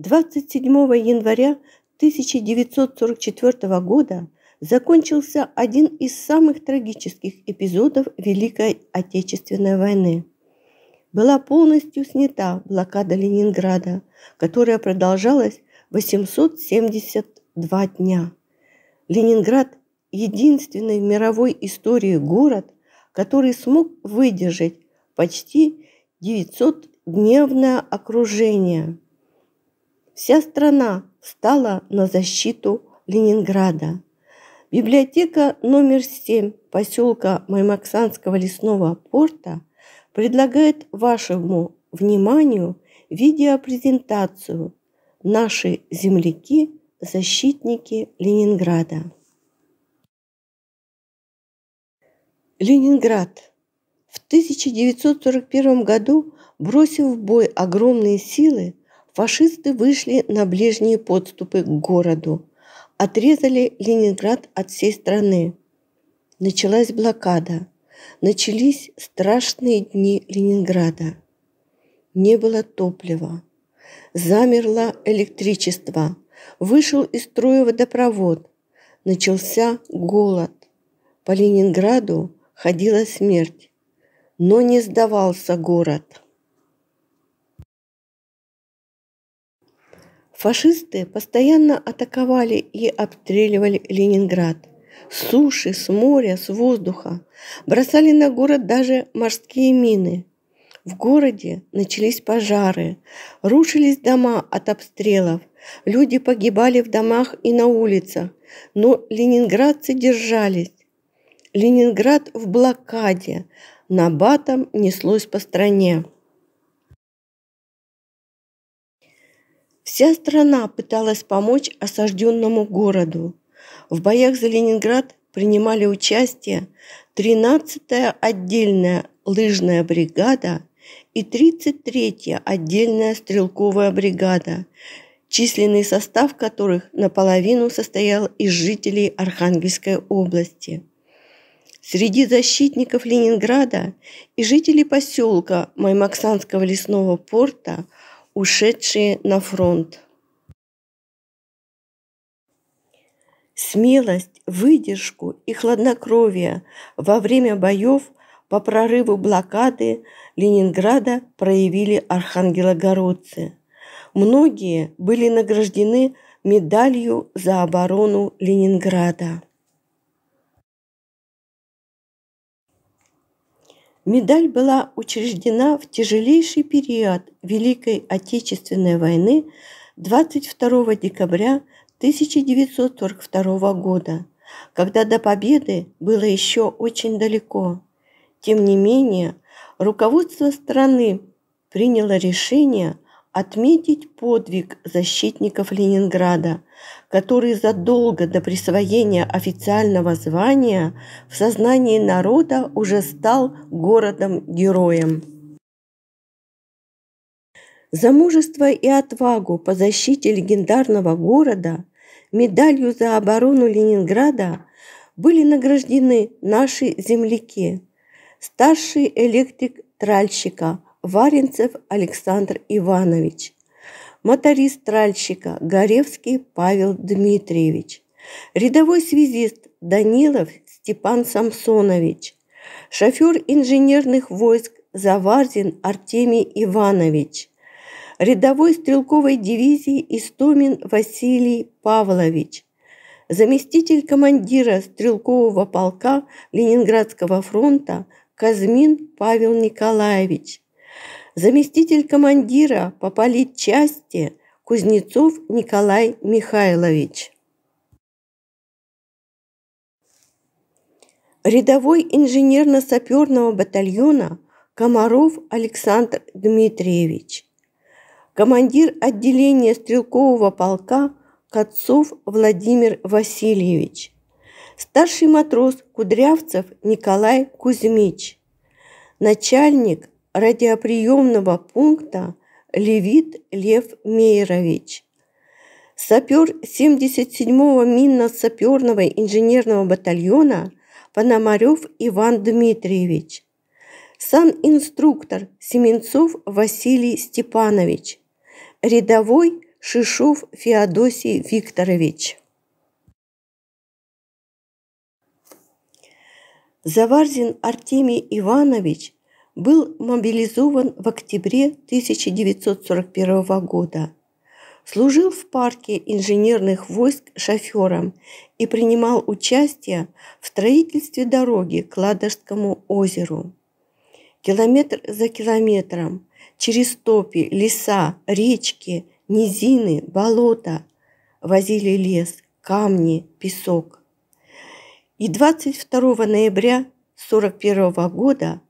27 января 1944 года закончился один из самых трагических эпизодов Великой Отечественной войны. Была полностью снята блокада Ленинграда, которая продолжалась 872 дня. Ленинград – единственный в мировой истории город, который смог выдержать почти 900-дневное окружение – Вся страна стала на защиту Ленинграда. Библиотека номер 7 поселка Маймаксанского лесного порта предлагает вашему вниманию видеопрезентацию «Наши земляки – защитники Ленинграда». Ленинград. В 1941 году, бросив в бой огромные силы, фашисты вышли на ближние подступы к городу, отрезали Ленинград от всей страны. Началась блокада, начались страшные дни Ленинграда. Не было топлива, замерло электричество, вышел из строя водопровод, начался голод. По Ленинграду ходила смерть, но не сдавался город. Фашисты постоянно атаковали и обстреливали Ленинград. С суши, с моря, с воздуха. Бросали на город даже морские мины. В городе начались пожары, рушились дома от обстрелов. Люди погибали в домах и на улицах, но ленинградцы держались. Ленинград в блокаде, набатом неслось по стране. Вся страна пыталась помочь осажденному городу. В боях за Ленинград принимали участие 13-я отдельная лыжная бригада и 33-я отдельная стрелковая бригада, численный состав которых наполовину состоял из жителей Архангельской области. Среди защитников Ленинграда и жителей поселка Маймаксанского лесного порта – ушедшие на фронт. Смелость, выдержку и хладнокровие во время боев по прорыву блокады Ленинграда проявили архангелогородцы. Многие были награждены медалью за оборону Ленинграда. Медаль была учреждена в тяжелейший период Великой Отечественной войны 22 декабря 1942 года, когда до победы было еще очень далеко. Тем не менее, руководство страны приняло решение – отметить подвиг защитников Ленинграда, которые задолго до присвоения официального звания в сознании народа уже стал городом-героем. За мужество и отвагу по защите легендарного города, медалью за оборону Ленинграда были награждены наши земляки. Старший электрик Тральщика – Варенцев Александр Иванович, моторист тральщика Горевский Павел Дмитриевич, рядовой связист Данилов Степан Самсонович, шофер инженерных войск Заварзин Артемий Иванович, рядовой стрелковой дивизии Истомин Василий Павлович, заместитель командира стрелкового полка Ленинградского фронта Казмин Павел Николаевич, заместитель командира по политчасти Кузнецов Николай Михайлович. Рядовой инженерно-саперного батальона Комаров Александр Дмитриевич. Командир отделения стрелкового полка Котцов Владимир Васильевич. Старший матрос Кудрявцев Николай Кузьмич. Начальник радиоприемного пункта Левит Лев Мейрович. Сапер 77-го минно-саперного инженерного батальона Пономарев Иван Дмитриевич. Сан-инструктор Семенцов Василий Степанович. Рядовой Шишов Феодосий Викторович. Заварзин Артемий Иванович был мобилизован в октябре 1941 года. Служил в парке инженерных войск шофером и принимал участие в строительстве дороги к Ладожскому озеру. Километр за километром, через топи, леса, речки, низины, болота возили лес, камни, песок. И 22 ноября 1941 года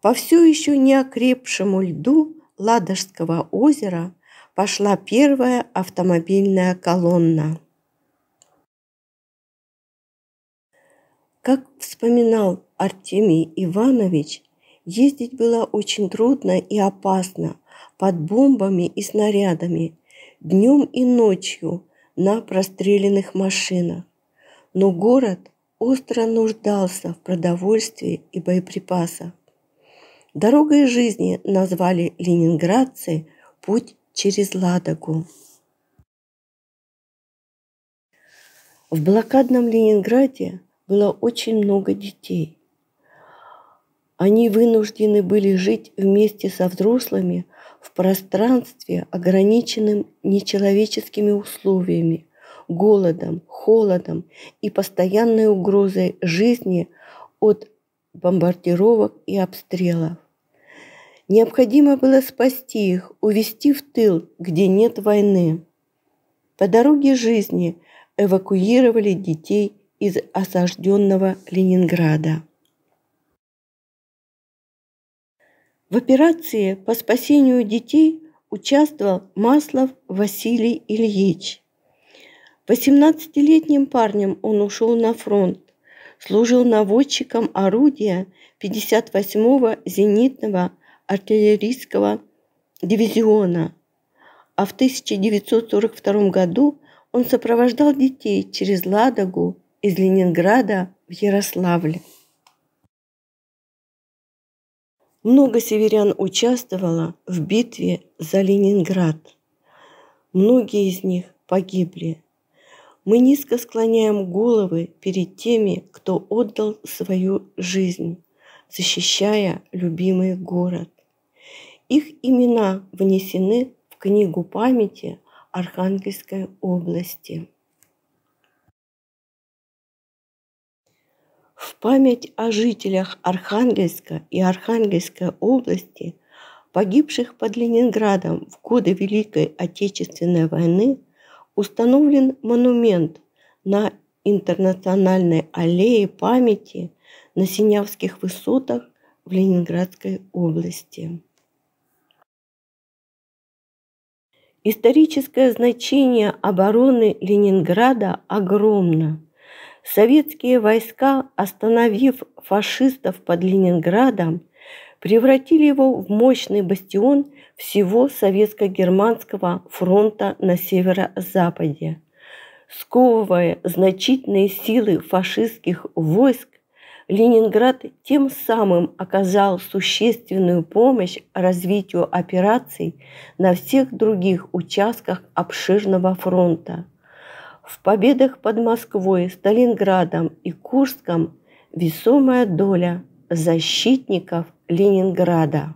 по все еще не окрепшему льду Ладожского озера пошла первая автомобильная колонна. Как вспоминал Артемий Иванович, ездить было очень трудно и опасно под бомбами и снарядами, днем и ночью на простреленных машинах. Но город остро нуждался в продовольствии и боеприпасах. Дорогой жизни назвали ленинградцы путь через Ладогу. В блокадном Ленинграде было очень много детей. Они вынуждены были жить вместе со взрослыми в пространстве, ограниченным нечеловеческими условиями, голодом, холодом и постоянной угрозой жизни от бомбардировок и обстрелов. Необходимо было спасти их, увести в тыл, где нет войны. По дороге жизни эвакуировали детей из осажденного Ленинграда. В операции по спасению детей участвовал Маслов Василий Ильич. 18-летним парнем он ушел на фронт, служил наводчиком орудия 58-го зенитного артиллерийского дивизиона, а в 1942 году он сопровождал детей через Ладогу из Ленинграда в Ярославль. Много северян участвовало в битве за Ленинград. Многие из них погибли. Мы низко склоняем головы перед теми, кто отдал свою жизнь, защищая любимый город. Их имена внесены в книгу памяти Архангельской области. В память о жителях Архангельска и Архангельской области, погибших под Ленинградом в годы Великой Отечественной войны, установлен монумент на Интернациональной аллее памяти на Синявских высотах в Ленинградской области. Историческое значение обороны Ленинграда огромно. Советские войска, остановив фашистов под Ленинградом, превратили его в мощный бастион всего советско-германского фронта на северо-западе. Сковывая значительные силы фашистских войск, Ленинград тем самым оказал существенную помощь развитию операций на всех других участках обширного фронта. В победах под Москвой, Сталинградом и Курском весомая доля защитников Ленинграда.